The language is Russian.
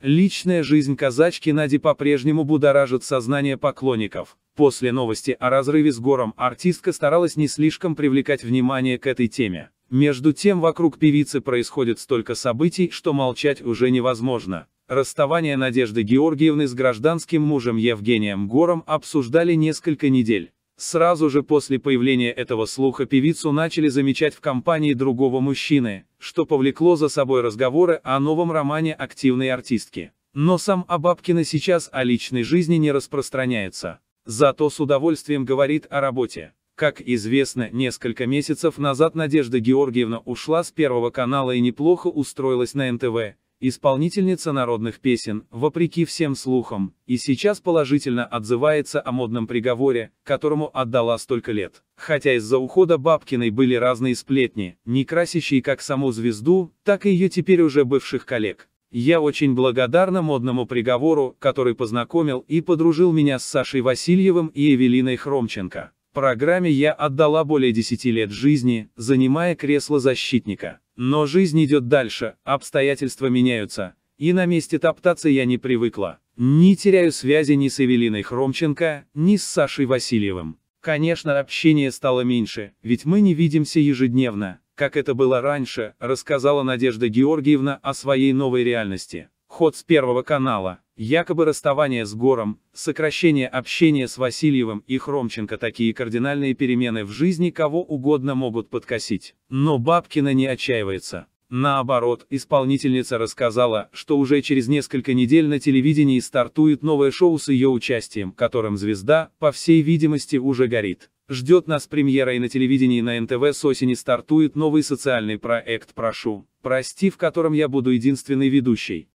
Личная жизнь казачки Нади по-прежнему будоражит сознание поклонников. После новости о разрыве с Гором артистка старалась не слишком привлекать внимание к этой теме. Между тем вокруг певицы происходит столько событий, что молчать уже невозможно. Расставание Надежды Георгиевны с гражданским мужем Евгением Гором обсуждали несколько недель. Сразу же после появления этого слуха певицу начали замечать в компании другого мужчины, что повлекло за собой разговоры о новом романе активной артистки. Но сам Абабкина сейчас о личной жизни не распространяется. Зато с удовольствием говорит о работе. Как известно, несколько месяцев назад Надежда Георгиевна ушла с Первого канала и неплохо устроилась на НТВ, исполнительница народных песен, вопреки всем слухам, и сейчас положительно отзывается о модном приговоре, которому отдала столько лет. Хотя из-за ухода Бабкиной были разные сплетни, не красящие как саму звезду, так и ее теперь уже бывших коллег. Я очень благодарна модному приговору, который познакомил и подружил меня с Сашей Васильевым и Эвелиной Хромченко. Программе я отдала более 10 лет жизни, занимая кресло защитника. Но жизнь идет дальше, обстоятельства меняются. И на месте топтаться я не привыкла. Не теряю связи ни с Эвелиной Хромченко, ни с Сашей Васильевым. Конечно, общение стало меньше, ведь мы не видимся ежедневно. Как это было раньше, рассказала Надежда Георгиевна о своей новой реальности. Ход с Первого канала. Якобы расставание с Гором, сокращение общения с Васильевым и Хромченко такие кардинальные перемены в жизни кого угодно могут подкосить. Но Бабкина не отчаивается. Наоборот, исполнительница рассказала, что уже через несколько недель на телевидении стартует новое шоу с ее участием, которым звезда, по всей видимости, уже горит. Ждет нас премьера и на телевидении на НТВ с осени стартует новый социальный проект «Прошу, прости», в котором я буду единственной ведущей.